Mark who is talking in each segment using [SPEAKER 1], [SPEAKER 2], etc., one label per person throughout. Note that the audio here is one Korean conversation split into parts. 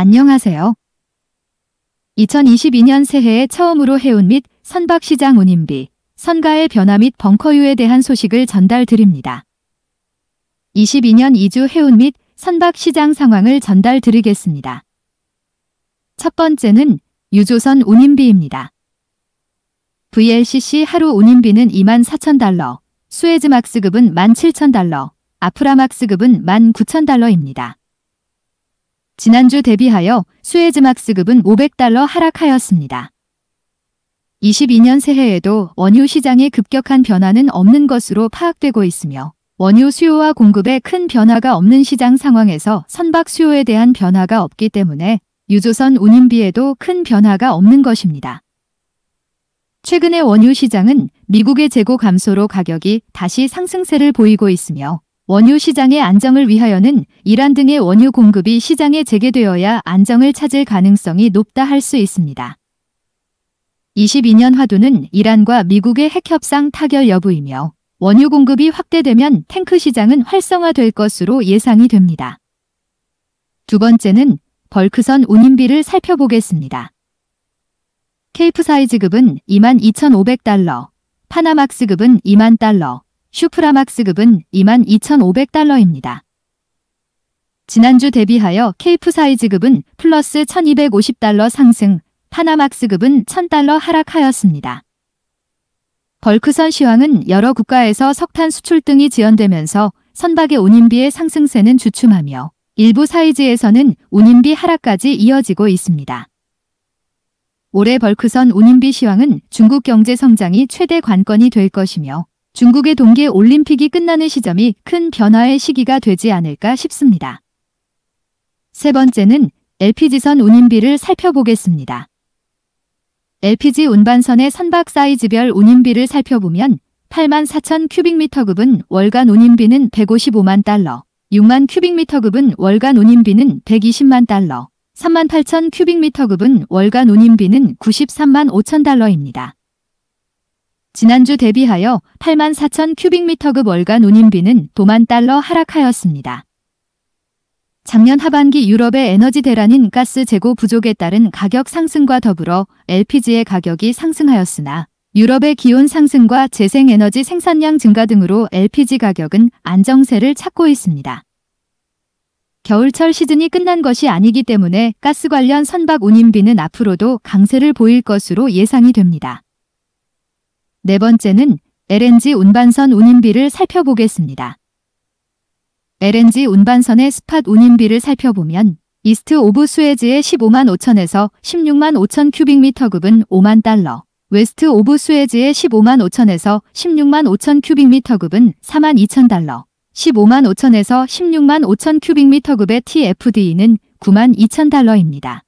[SPEAKER 1] 안녕하세요. 2022년 새해에 처음으로 해운 및 선박시장 운임비, 선가의 변화 및 벙커유에 대한 소식을 전달드립니다. 22년 2주 해운 및 선박시장 상황을 전달드리겠습니다. 첫 번째는 유조선 운임비입니다. VLCC 하루 운임비는 24,000달러, 수에즈막스급은 17,000달러, 아프라막스급은 19,000달러입니다. 지난주 대비하여 수에즈막스급은 500달러 하락하였습니다. 22년 새해에도 원유 시장의 급격한 변화는 없는 것으로 파악되고 있으며 원유 수요와 공급에 큰 변화가 없는 시장 상황에서 선박 수요에 대한 변화가 없기 때문에 유조선 운임비에도 큰 변화가 없는 것입니다. 최근의 원유 시장은 미국의 재고 감소로 가격이 다시 상승세를 보이고 있으며 원유 시장의 안정을 위하여는 이란 등의 원유 공급이 시장에 재개되어야 안정을 찾을 가능성이 높다 할 수 있습니다. 22년 화두는 이란과 미국의 핵협상 타결 여부이며 원유 공급이 확대되면 탱크 시장은 활성화될 것으로 예상이 됩니다. 두 번째는 벌크선 운임비를 살펴보겠습니다. 케이프사이즈급은 22,500달러, 파나막스급은 2만 달러, 슈프라막스급은 22,500달러입니다. 지난주 대비하여 케이프 사이즈급은 플러스 1,250달러 상승, 파나막스급은 1,000달러 하락하였습니다. 벌크선 시황은 여러 국가에서 석탄 수출 등이 지연되면서 선박의 운임비의 상승세는 주춤하며 일부 사이즈에서는 운임비 하락까지 이어지고 있습니다. 올해 벌크선 운임비 시황은 중국 경제 성장이 최대 관건이 될 것이며 중국의 동계 올림픽이 끝나는 시점이 큰 변화의 시기가 되지 않을까 싶습니다. 세 번째는 LPG선 운임비를 살펴보겠습니다. LPG 운반선의 선박 사이즈별 운임비를 살펴보면 8만 4천 큐빅미터급은 월간 운임비는 155만 달러, 6만 큐빅미터급은 월간 운임비는 120만 달러, 3만 8천 큐빅미터급은 월간 운임비는 93만 5천 달러입니다. 지난주 대비하여 8만 4천 큐빅미터급 월간 운임비는 도만 달러 하락하였습니다. 작년 하반기 유럽의 에너지 대란인 가스 재고 부족에 따른 가격 상승과 더불어 LPG의 가격이 상승하였으나 유럽의 기온 상승과 재생에너지 생산량 증가 등으로 LPG 가격은 안정세를 찾고 있습니다. 겨울철 시즌이 끝난 것이 아니기 때문에 가스 관련 선박 운임비는 앞으로도 강세를 보일 것으로 예상이 됩니다. 네 번째는 LNG 운반선 운임비를 살펴보겠습니다. LNG 운반선의 스팟 운임비를 살펴보면 이스트 오브 수에즈의 15만 5천에서 16만 5천 큐빅미터급은 5만 달러, 웨스트 오브 수에즈의 15만 5천에서 16만 5천 큐빅미터급은 4만 2천 달러, 15만 5천에서 16만 5천 큐빅미터급의 TFDE는 9만 2천 달러입니다.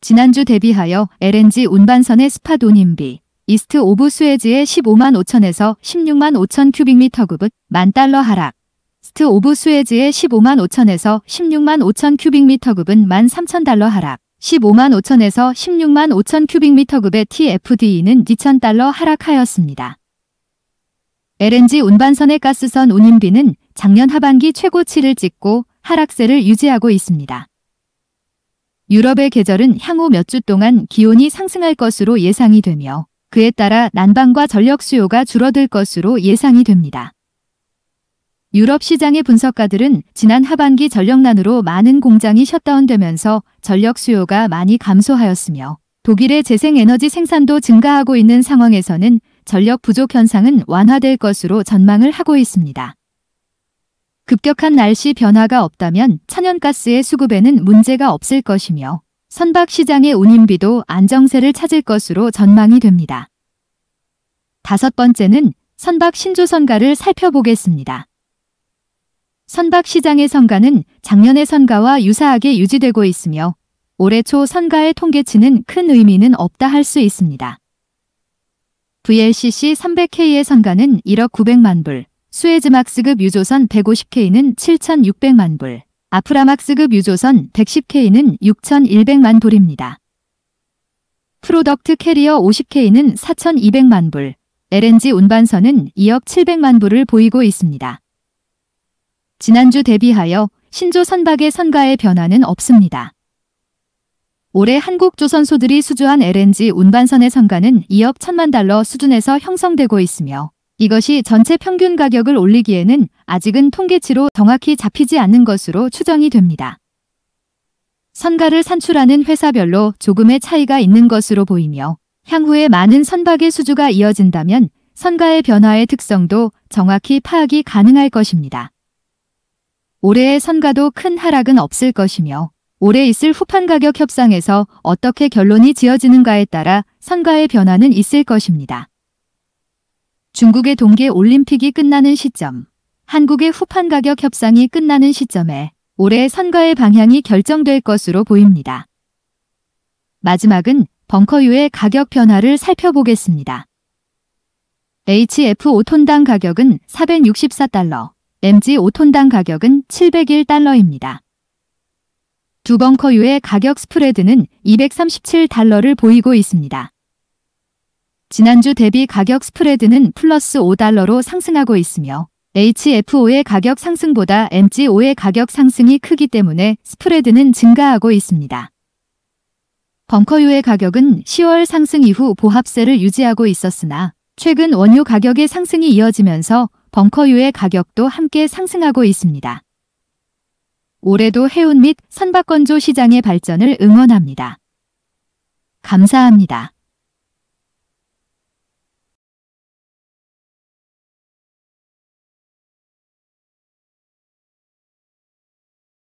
[SPEAKER 1] 지난주 대비하여 LNG 운반선의 스팟 운임비, 이스트 오브 스웨즈의 15만 5천에서 16만 5천 큐빅미터급 은만 달러 하락. 이스트 오브 스웨즈의 15만 5천에서 16만 5천 큐빅미터급은 만 3천 달러 하락. 15만 5천에서 16만 5천 큐빅미터급의 TFDE는 2천 달러 하락하였습니다. LNG 운반선의 가스선 운임비는 작년 하반기 최고치를 찍고 하락세를 유지하고 있습니다. 유럽의 계절은 향후 몇 주 동안 기온이 상승할 것으로 예상이 되며 그에 따라 난방과 전력 수요가 줄어들 것으로 예상이 됩니다. 유럽 시장의 분석가들은 지난 하반기 전력난으로 많은 공장이 셧다운되면서 전력 수요가 많이 감소하였으며 독일의 재생에너지 생산도 증가하고 있는 상황에서는 전력 부족 현상은 완화될 것으로 전망을 하고 있습니다. 급격한 날씨 변화가 없다면 천연가스의 수급에는 문제가 없을 것이며 선박 시장의 운임비도 안정세를 찾을 것으로 전망이 됩니다. 다섯 번째는 선박 신조선가를 살펴보겠습니다. 선박 시장의 선가는 작년의 선가와 유사하게 유지되고 있으며 올해 초 선가의 통계치는 큰 의미는 없다 할 수 있습니다. VLCC 300K의 선가는 1억 900만 불, 수에즈막스급 유조선 150K는 7,600만 불, 아프라막스급 유조선 110K는 6,100만 불입니다. 프로덕트 캐리어 50K는 4,200만 불, LNG 운반선은 2억 700만 불을 보이고 있습니다. 지난주 대비하여 신조 선박의 선가의 변화는 없습니다. 올해 한국조선소들이 수주한 LNG 운반선의 선가는 2억 1천만 달러 수준에서 형성되고 있으며 이것이 전체 평균 가격을 올리기에는 아직은 통계치로 정확히 잡히지 않는 것으로 추정이 됩니다. 선가를 산출하는 회사별로 조금의 차이가 있는 것으로 보이며 향후에 많은 선박의 수주가 이어진다면 선가의 변화의 특성도 정확히 파악이 가능할 것입니다. 올해의 선가도 큰 하락은 없을 것이며 올해 있을 후판 가격 협상에서 어떻게 결론이 지어지는가에 따라 선가의 변화는 있을 것입니다. 중국의 동계 올림픽이 끝나는 시점 한국의 후판 가격 협상이 끝나는 시점에 올해 선거의 방향이 결정될 것으로 보입니다. 마지막은 벙커유의 가격 변화를 살펴보겠습니다. HF 5톤당 가격은 464달러, MG 5톤당 가격은 701달러입니다. 두 벙커유의 가격 스프레드는 237달러를 보이고 있습니다. 지난주 대비 가격 스프레드는 플러스 5달러로 상승하고 있으며 HFO의 가격 상승보다 MGO의 가격 상승이 크기 때문에 스프레드는 증가하고 있습니다. 벙커유의 가격은 10월 상승 이후 보합세를 유지하고 있었으나 최근 원유 가격의 상승이 이어지면서 벙커유의 가격도 함께 상승하고 있습니다. 올해도 해운 및 선박 건조 시장의 발전을 응원합니다. 감사합니다.